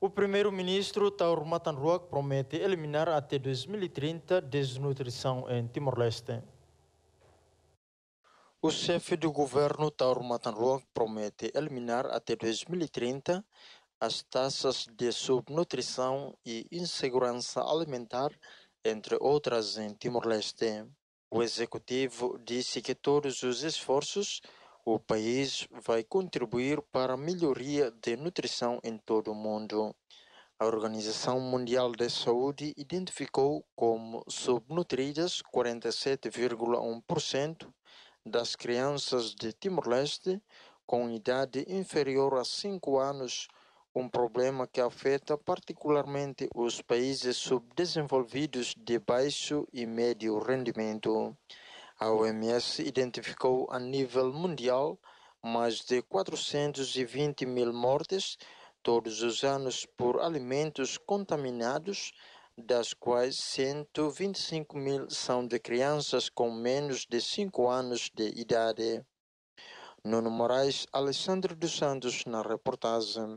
O primeiro-ministro Taur Matanruak promete eliminar até 2030 desnutrição em Timor-Leste. O chefe do governo Taur Matanruak promete eliminar até 2030 as taxas de subnutrição e insegurança alimentar, entre outras, em Timor-Leste. O executivo disse que todos os esforços o país vai contribuir para a melhoria da nutrição em todo o mundo. A Organização Mundial da Saúde identificou como subnutridas 47,1% das crianças de Timor-Leste com idade inferior a 5 anos, um problema que afeta particularmente os países subdesenvolvidos de baixo e médio rendimento. A OMS identificou a nível mundial mais de 420 mil mortes todos os anos por alimentos contaminados, das quais 125 mil são de crianças com menos de 5 anos de idade. Nuno Moraes, Alessandro dos Santos, na reportagem.